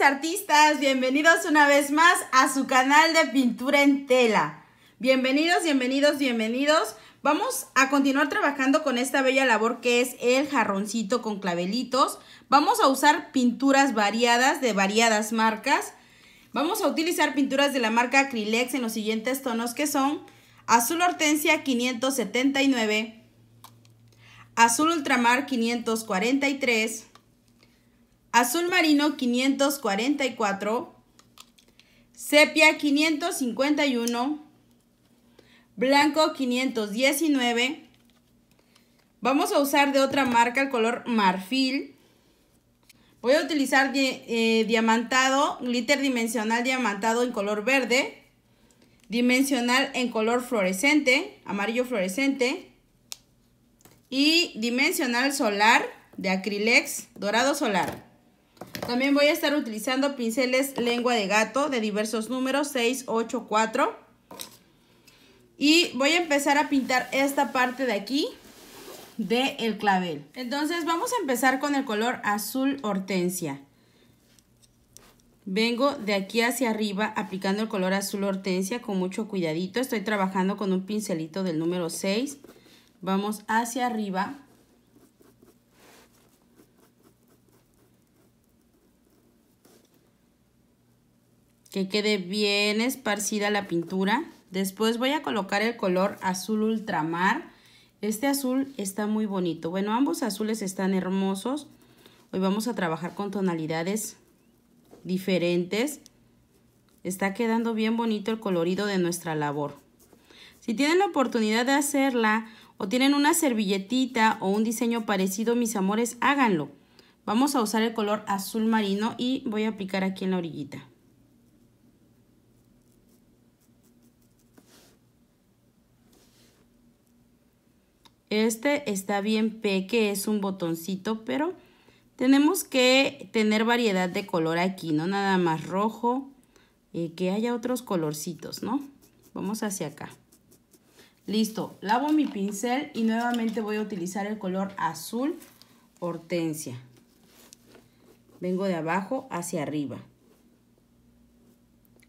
artistas, bienvenidos una vez más a su canal de pintura en tela. Bienvenidos, bienvenidos, bienvenidos. Vamos a continuar trabajando con esta bella labor que es el jarroncito con clavelitos. Vamos a usar pinturas variadas de variadas marcas. Vamos a utilizar pinturas de la marca Acrylex en los siguientes tonos que son Azul Hortensia 579, Azul Ultramar 543, azul marino 544, sepia 551, blanco 519. Vamos a usar de otra marca el color marfil. Voy a utilizar eh, diamantado, glitter dimensional diamantado en color verde, dimensional en color fluorescente, amarillo fluorescente y dimensional solar de acrílex dorado solar. También voy a estar utilizando pinceles lengua de gato de diversos números, 6, 8, 4. Y voy a empezar a pintar esta parte de aquí del el clavel. Entonces vamos a empezar con el color azul hortensia. Vengo de aquí hacia arriba aplicando el color azul hortensia con mucho cuidadito. Estoy trabajando con un pincelito del número 6. Vamos hacia arriba que quede bien esparcida la pintura. Después voy a colocar el color azul ultramar. Este azul está muy bonito. Bueno, ambos azules están hermosos. Hoy vamos a trabajar con tonalidades diferentes. Está quedando bien bonito el colorido de nuestra labor. Si tienen la oportunidad de hacerla o tienen una servilletita o un diseño parecido, mis amores, háganlo. Vamos a usar el color azul marino y voy a aplicar aquí en la orillita. Este está bien peque, es un botoncito, pero tenemos que tener variedad de color aquí, no nada más rojo, y eh, que haya otros colorcitos, ¿no? Vamos hacia acá. Listo, lavo mi pincel y nuevamente voy a utilizar el color azul hortensia. Vengo de abajo hacia arriba.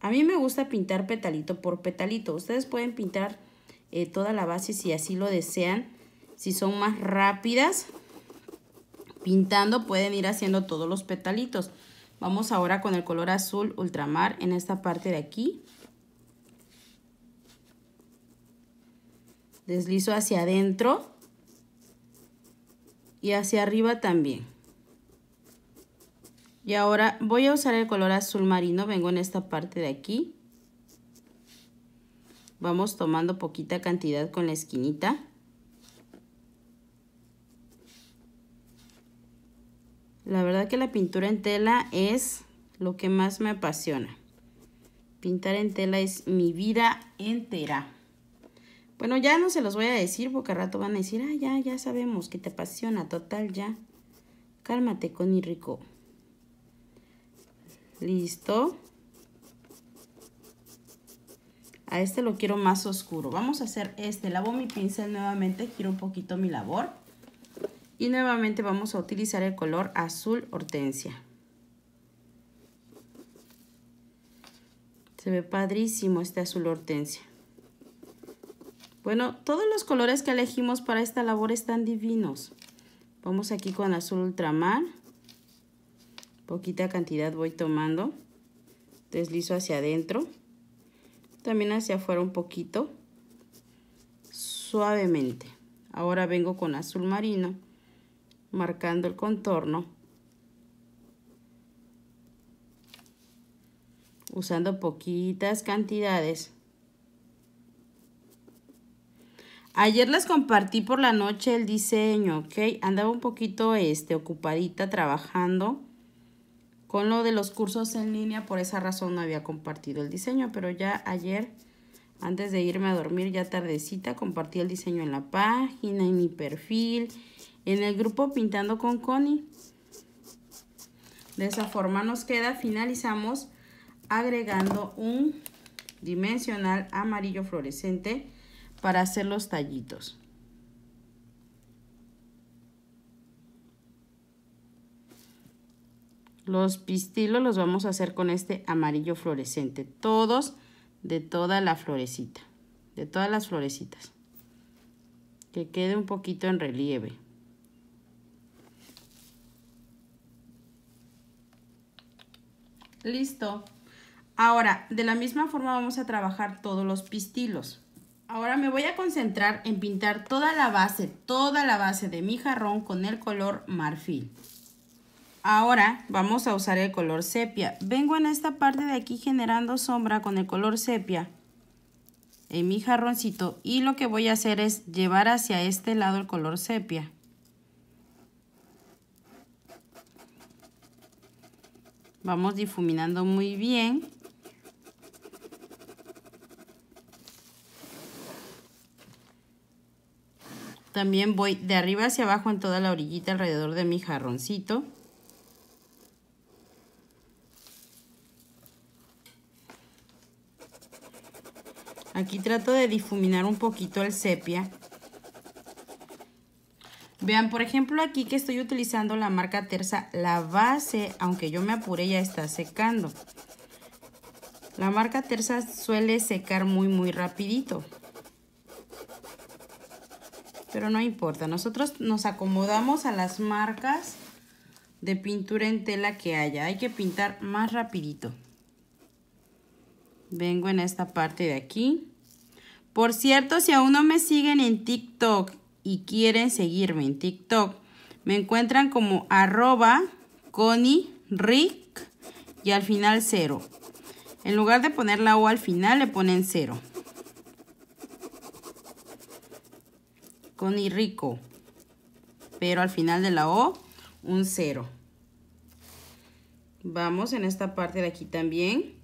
A mí me gusta pintar petalito por petalito. Ustedes pueden pintar eh, toda la base si así lo desean si son más rápidas pintando, pueden ir haciendo todos los petalitos. Vamos ahora con el color azul ultramar en esta parte de aquí. Deslizo hacia adentro y hacia arriba también. Y ahora voy a usar el color azul marino, vengo en esta parte de aquí. Vamos tomando poquita cantidad con la esquinita. La verdad que la pintura en tela es lo que más me apasiona. Pintar en tela es mi vida entera. Bueno, ya no se los voy a decir porque rato van a decir, ah, ya, ya sabemos que te apasiona, total, ya. Cálmate, mi Rico. Listo. A este lo quiero más oscuro. Vamos a hacer este. Lavo mi pincel nuevamente, giro un poquito mi labor y nuevamente vamos a utilizar el color azul hortensia. Se ve padrísimo este azul hortensia. Bueno, todos los colores que elegimos para esta labor están divinos. Vamos aquí con azul ultramar. Poquita cantidad voy tomando. Deslizo hacia adentro. También hacia afuera un poquito. Suavemente. Ahora vengo con azul marino marcando el contorno usando poquitas cantidades. Ayer les compartí por la noche el diseño, ¿ok? Andaba un poquito este, ocupadita trabajando con lo de los cursos en línea, por esa razón no había compartido el diseño, pero ya ayer, antes de irme a dormir, ya tardecita, compartí el diseño en la página, en mi perfil, en el grupo Pintando con Connie. De esa forma nos queda, finalizamos agregando un dimensional amarillo fluorescente para hacer los tallitos. Los pistilos los vamos a hacer con este amarillo fluorescente, todos de toda la florecita, de todas las florecitas, que quede un poquito en relieve. Listo. Ahora, de la misma forma vamos a trabajar todos los pistilos. Ahora me voy a concentrar en pintar toda la base, toda la base de mi jarrón con el color marfil. Ahora vamos a usar el color sepia. Vengo en esta parte de aquí generando sombra con el color sepia en mi jarroncito y lo que voy a hacer es llevar hacia este lado el color sepia. Vamos difuminando muy bien. También voy de arriba hacia abajo en toda la orillita alrededor de mi jarroncito. Aquí trato de difuminar un poquito el sepia Vean, por ejemplo, aquí que estoy utilizando la marca Terza, la base, aunque yo me apuré, ya está secando. La marca Terza suele secar muy, muy rapidito. Pero no importa, nosotros nos acomodamos a las marcas de pintura en tela que haya. Hay que pintar más rapidito. Vengo en esta parte de aquí. Por cierto, si aún no me siguen en TikTok y quieren seguirme en TikTok. Me encuentran como arroba coni Rick y al final cero. En lugar de poner la O al final, le ponen cero. conirico Rico. Pero al final de la O, un cero. Vamos en esta parte de aquí también.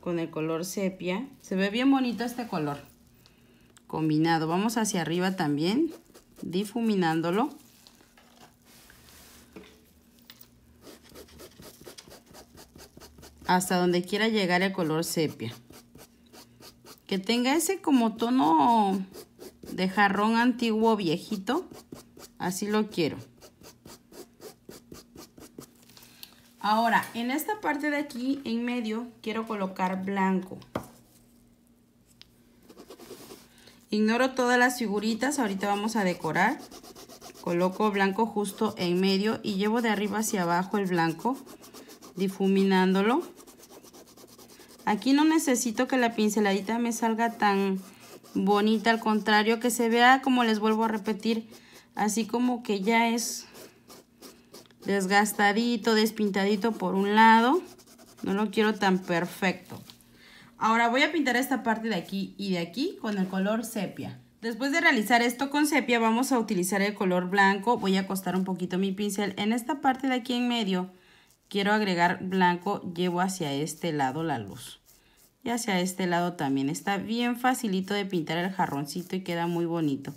Con el color sepia. Se ve bien bonito este color combinado. Vamos hacia arriba también, difuminándolo. Hasta donde quiera llegar el color sepia. Que tenga ese como tono de jarrón antiguo viejito. Así lo quiero. Ahora, en esta parte de aquí, en medio, quiero colocar blanco. Ignoro todas las figuritas, ahorita vamos a decorar. Coloco blanco justo en medio y llevo de arriba hacia abajo el blanco, difuminándolo. Aquí no necesito que la pinceladita me salga tan bonita, al contrario, que se vea, como les vuelvo a repetir, así como que ya es desgastadito, despintadito por un lado. No lo quiero tan perfecto. Ahora voy a pintar esta parte de aquí y de aquí con el color sepia. Después de realizar esto con sepia vamos a utilizar el color blanco. Voy a acostar un poquito mi pincel. En esta parte de aquí en medio quiero agregar blanco. Llevo hacia este lado la luz. Y hacia este lado también. Está bien facilito de pintar el jarroncito y queda muy bonito.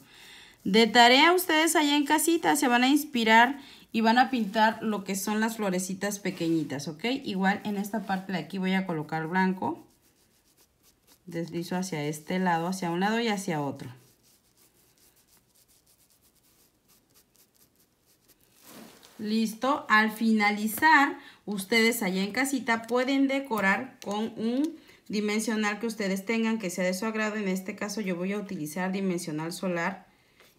De tarea ustedes allá en casita se van a inspirar y van a pintar lo que son las florecitas pequeñitas, ¿ok? Igual en esta parte de aquí voy a colocar blanco deslizo hacia este lado, hacia un lado y hacia otro. Listo, al finalizar, ustedes allá en casita pueden decorar con un dimensional que ustedes tengan que sea de su agrado. En este caso yo voy a utilizar dimensional solar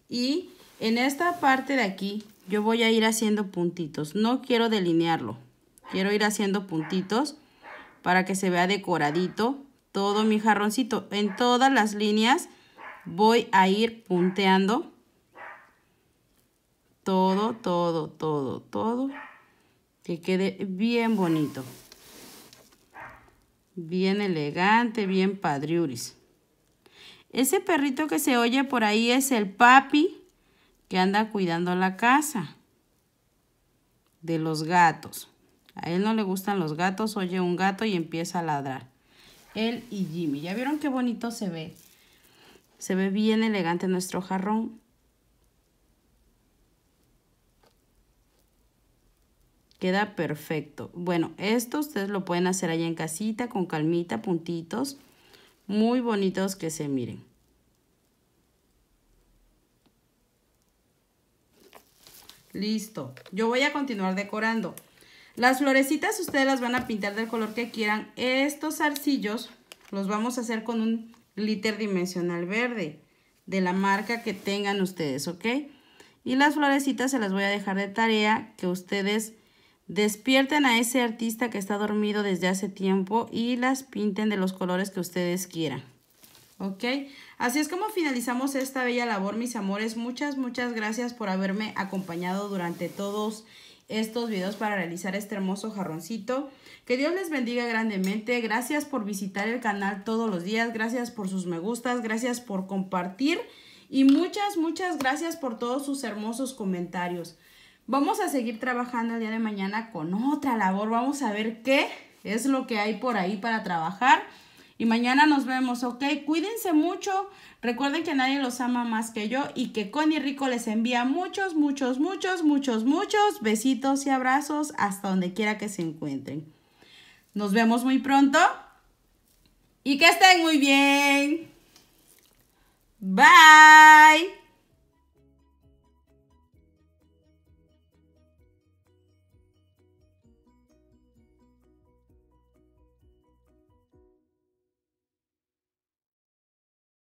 y en esta parte de aquí yo voy a ir haciendo puntitos. No quiero delinearlo, quiero ir haciendo puntitos para que se vea decoradito todo mi jarroncito. En todas las líneas voy a ir punteando todo, todo, todo, todo. Que quede bien bonito. Bien elegante, bien padriuris. Ese perrito que se oye por ahí es el papi que anda cuidando la casa de los gatos. A él no le gustan los gatos, oye un gato y empieza a ladrar él y Jimmy. ¿Ya vieron qué bonito se ve? Se ve bien elegante nuestro jarrón. Queda perfecto. Bueno, esto ustedes lo pueden hacer allá en casita, con calmita, puntitos. Muy bonitos que se miren. Listo. Yo voy a continuar decorando. Las florecitas ustedes las van a pintar del color que quieran. Estos arcillos los vamos a hacer con un glitter dimensional verde de la marca que tengan ustedes, ¿ok? Y las florecitas se las voy a dejar de tarea que ustedes despierten a ese artista que está dormido desde hace tiempo y las pinten de los colores que ustedes quieran. ¿Ok? Así es como finalizamos esta bella labor, mis amores. Muchas, muchas gracias por haberme acompañado durante todos estos videos para realizar este hermoso jarroncito. Que Dios les bendiga grandemente. Gracias por visitar el canal todos los días. Gracias por sus me gustas. Gracias por compartir. Y muchas, muchas gracias por todos sus hermosos comentarios. Vamos a seguir trabajando el día de mañana con otra labor. Vamos a ver qué es lo que hay por ahí para trabajar. Y mañana nos vemos, ¿ok? Cuídense mucho. Recuerden que nadie los ama más que yo y que Connie Rico les envía muchos, muchos, muchos, muchos, muchos besitos y abrazos hasta donde quiera que se encuentren. Nos vemos muy pronto y que estén muy bien. Bye.